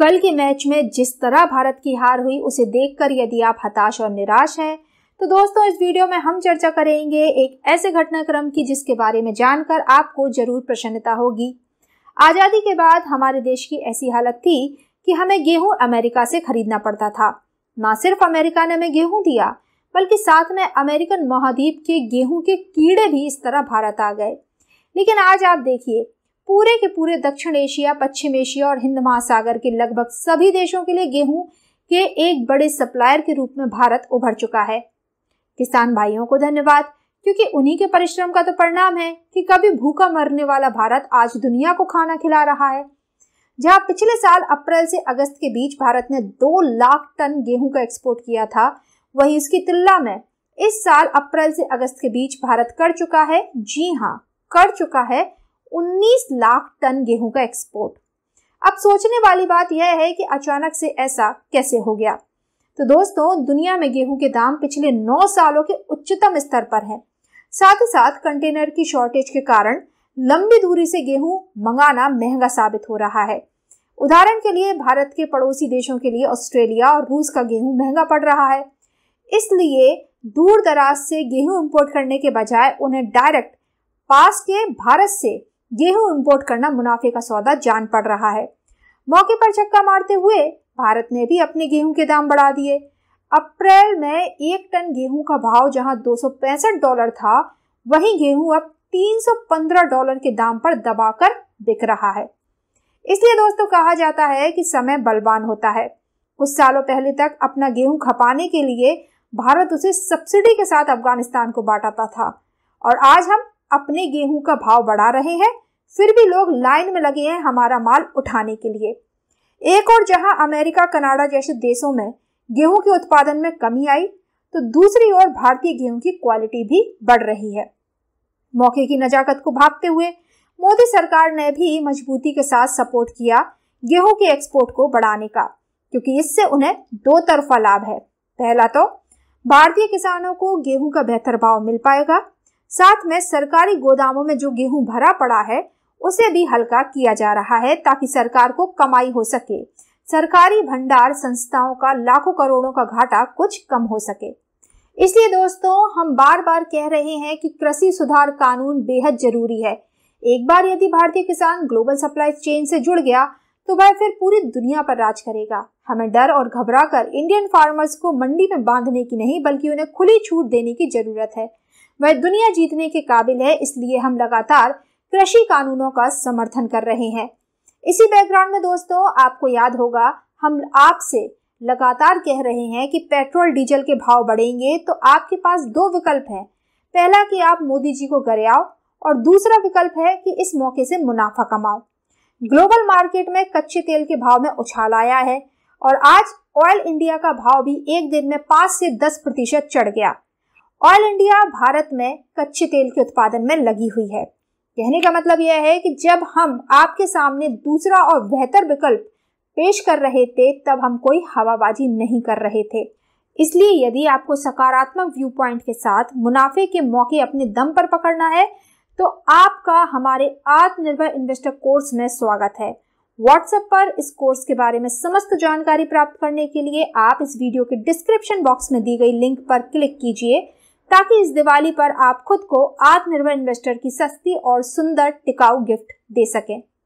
कल के मैच में जिस तरह भारत की हार हुई उसे देखकर यदि आप हताश और निराश हैं तो दोस्तों इस वीडियो में हम चर्चा करेंगे एक ऐसे घटनाक्रम की जिसके बारे में जानकर आपको जरूर प्रसन्नता होगी आज़ादी के बाद हमारे देश की ऐसी हालत थी कि हमें गेहूं अमेरिका से खरीदना पड़ता था न सिर्फ अमेरिका ने हमें गेहूं दिया बल्कि साथ में अमेरिकन महाद्वीप के गेहूं के कीड़े भी इस तरह भारत आ गए लेकिन आज आप देखिए पूरे के पूरे दक्षिण एशिया पश्चिम एशिया और हिंद महासागर के लगभग सभी देशों के लिए गेहूं के एक बड़े सप्लायर के रूप में भारत उभर चुका है किसान भाइयों को धन्यवाद क्योंकि उन्हीं के परिश्रम का तो परिणाम है कि कभी भूखा मरने वाला भारत आज दुनिया को खाना खिला रहा है जहां पिछले साल अप्रैल से अगस्त के बीच भारत ने दो लाख टन गेहूं का एक्सपोर्ट किया था वही उसकी तुलना में इस साल अप्रैल से अगस्त के बीच भारत कर चुका है जी हाँ कर चुका है 19 लाख टन गेहूं का एक्सपोर्ट अब सोचने वाली बात यह है कि अचानक से ऐसा कैसे हो गया तो दोस्तों दुनिया में गेहूं के दाम पिछले 9 सालों के उच्चतम स्तर पर है साथ ही साथ कंटेनर की शॉर्टेज के कारण लंबी दूरी से गेहूं मंगाना महंगा साबित हो रहा है उदाहरण के लिए भारत के पड़ोसी देशों के लिए ऑस्ट्रेलिया और रूस का गेहूं महंगा पड़ रहा है इसलिए दूर दराज से गेहूं इंपोर्ट करने के बजाय उन्हें डायरेक्ट पास के भारत से गेहूं इम्पोर्ट करना मुनाफे का सौदा जान पड़ रहा है मौके पर चक्का मारते हुए भारत ने भी अपने गेहूं के दाम बढ़ा दिए अप्रैल में एक टन गेहूं का भाव जहां दो डॉलर था वहीं गेहूं अब 315 डॉलर के दाम पर दबाकर बिक रहा है इसलिए दोस्तों कहा जाता है कि समय बलवान होता है कुछ सालों पहले तक अपना गेहूं खपाने के लिए भारत उसे सब्सिडी के साथ अफगानिस्तान को बांटाता था और आज हम अपने गेहूं का भाव बढ़ा रहे हैं फिर भी लोग लाइन में लगे हैं हमारा माल उठाने के लिए एक और जहां अमेरिका कनाडा जैसे देशों में गेहूं के उत्पादन में कमी आई तो दूसरी ओर भारतीय गेहूं की क्वालिटी भी बढ़ रही है मौके की नजाकत को भागते हुए मोदी सरकार ने भी मजबूती के साथ सपोर्ट किया गेहूं के एक्सपोर्ट को बढ़ाने का क्योंकि इससे उन्हें दो तरफा लाभ है पहला तो भारतीय किसानों को गेहूं का बेहतर भाव मिल पाएगा साथ में सरकारी गोदामों में जो गेहूं भरा पड़ा है उसे भी हल्का किया जा रहा है ताकि सरकार को कमाई हो सके सरकारी भंडार संस्थाओं का लाखों करोड़ों का घाटा कुछ कम हो सके इसलिए दोस्तों हम बार बार कह रहे हैं कि कृषि सुधार कानून बेहद जरूरी है एक बार यदि भारतीय किसान ग्लोबल सप्लाई चेन से जुड़ गया तो वह फिर पूरी दुनिया पर राज करेगा हमें डर और घबरा कर इंडियन फार्मर्स को मंडी में बांधने की नहीं बल्कि उन्हें खुली छूट देने की जरूरत है वह दुनिया जीतने के काबिल है इसलिए हम लगातार कृषि कानूनों का समर्थन कर रहे हैं इसी बैकग्राउंड में दोस्तों आपको याद होगा हम आपसे लगातार कह रहे हैं कि पेट्रोल डीजल के भाव बढ़ेंगे तो आपके पास दो विकल्प हैं पहला कि आप मोदी जी को गरे आओ और दूसरा विकल्प है कि इस मौके से मुनाफा कमाओ ग्लोबल मार्केट में कच्चे तेल के भाव में उछाल आया है और आज ऑयल इंडिया का भाव भी एक दिन में पांच से दस प्रतिशत चढ़ गया ऑयल इंडिया भारत में कच्चे तेल के उत्पादन में लगी हुई है कहने का मतलब यह है कि जब हम आपके सामने दूसरा और बेहतर विकल्प पेश कर रहे थे तब हम कोई हवाबाजी नहीं कर रहे थे इसलिए यदि आपको सकारात्मक व्यू पॉइंट के साथ मुनाफे के मौके अपने दम पर पकड़ना है तो आपका हमारे आत्मनिर्भर इन्वेस्टर कोर्स में स्वागत है व्हाट्सएप पर इस कोर्स के बारे में समस्त जानकारी प्राप्त करने के लिए आप इस वीडियो के डिस्क्रिप्शन बॉक्स में दी गई लिंक पर क्लिक कीजिए ताकि इस दिवाली पर आप खुद को आत्मनिर्भर इन्वेस्टर की सस्ती और सुंदर टिकाऊ गिफ्ट दे सकें